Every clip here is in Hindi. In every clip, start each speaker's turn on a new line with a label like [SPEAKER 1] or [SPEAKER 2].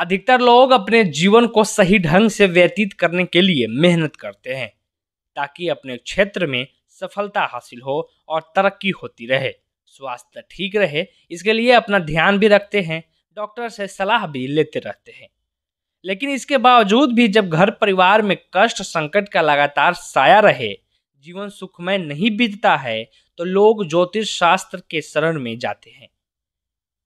[SPEAKER 1] अधिकतर लोग अपने जीवन को सही ढंग से व्यतीत करने के लिए मेहनत करते हैं ताकि अपने क्षेत्र में सफलता हासिल हो और तरक्की होती रहे स्वास्थ्य ठीक रहे इसके लिए अपना ध्यान भी रखते हैं डॉक्टर से सलाह भी लेते रहते हैं लेकिन इसके बावजूद भी जब घर परिवार में कष्ट संकट का लगातार साया रहे जीवन सुखमय नहीं बीतता है तो लोग ज्योतिष शास्त्र के शरण में जाते हैं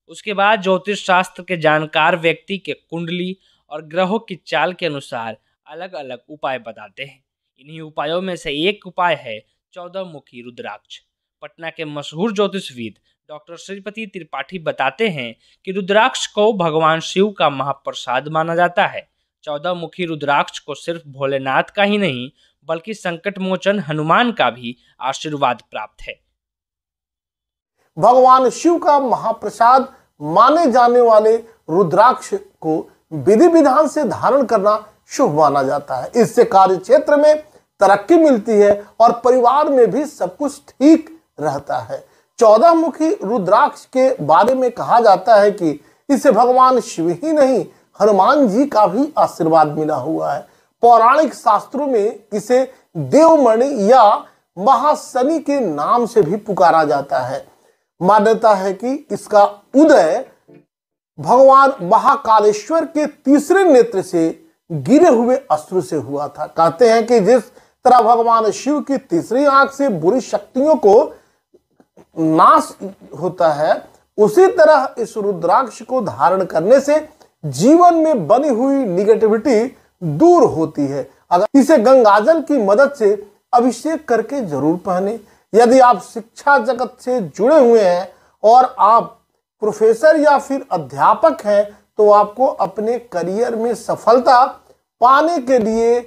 [SPEAKER 1] उसके बाद ज्योतिष शास्त्र के जानकार व्यक्ति के कुंडली और ग्रहों की चाल के अनुसार अलग अलग उपाय बताते हैं इन्हीं उपायों में से एक उपाय है चौदह मुखी रुद्राक्ष पटना के मशहूर ज्योतिषविद डॉक्टर श्रीपति त्रिपाठी बताते हैं कि रुद्राक्ष को भगवान शिव का महाप्रसाद माना जाता है चौदह मुखी रुद्राक्ष को सिर्फ भोलेनाथ का ही नहीं बल्कि संकट मोचन हनुमान का भी आशीर्वाद प्राप्त है
[SPEAKER 2] भगवान शिव का महाप्रसाद माने जाने वाले रुद्राक्ष को विधि विधान से धारण करना शुभ माना जाता है इससे कार्य क्षेत्र में तरक्की मिलती है और परिवार में भी सब कुछ ठीक रहता है चौदह मुखी रुद्राक्ष के बारे में कहा जाता है कि इसे भगवान शिव ही नहीं हनुमान जी का भी आशीर्वाद मिला हुआ है पौराणिक शास्त्रों में इसे देवमणि या महासनी के नाम से भी पुकारा जाता है मान्यता है कि इसका उदय भगवान महाकालेश्वर के तीसरे नेत्र से गिरे हुए अस्त्र से हुआ था कहते हैं कि जिस तरह भगवान शिव की तीसरी आंख से बुरी शक्तियों को नाश होता है उसी तरह इस रुद्राक्ष को धारण करने से जीवन में बनी हुई निगेटिविटी दूर होती है अगर इसे गंगाजल की मदद से अभिषेक करके जरूर पहने यदि आप शिक्षा जगत से जुड़े हुए हैं और आप प्रोफेसर या फिर अध्यापक हैं तो आपको अपने करियर में सफलता पाने के लिए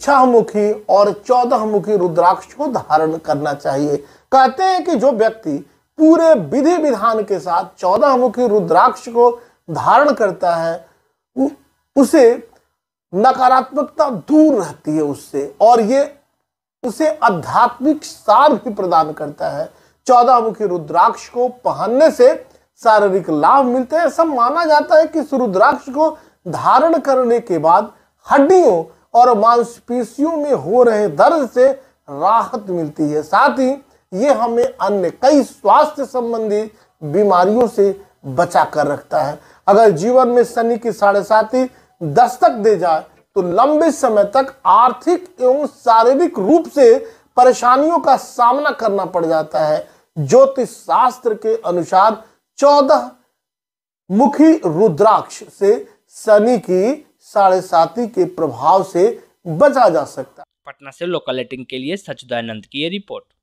[SPEAKER 2] छह मुखी और चौदह मुखी रुद्राक्ष को धारण करना चाहिए कहते हैं कि जो व्यक्ति पूरे विधि विधान के साथ चौदह मुखी रुद्राक्ष को धारण करता है उसे नकारात्मकता दूर रहती है उससे और ये उसे आध्यात्मिक सार भी प्रदान करता है चौदह मुखी रुद्राक्ष को पहनने से शारीरिक लाभ मिलते हैं ऐसा माना जाता है कि इस रुद्राक्ष को धारण करने के बाद हड्डियों और मांसपेशियों में हो रहे दर्द से राहत मिलती है साथ ही ये हमें अन्य कई स्वास्थ्य संबंधी बीमारियों से बचा कर रखता है अगर जीवन में शनि की साढ़े साथी दस्तक दे जाए तो लंबे समय तक आर्थिक एवं शारीरिक रूप से परेशानियों का सामना करना पड़ जाता है ज्योतिष शास्त्र के अनुसार चौदह मुखी रुद्राक्ष से शनि की साढ़े साती के प्रभाव से बचा जा सकता
[SPEAKER 1] है पटना से लोकल के लिए सचुदानंद की रिपोर्ट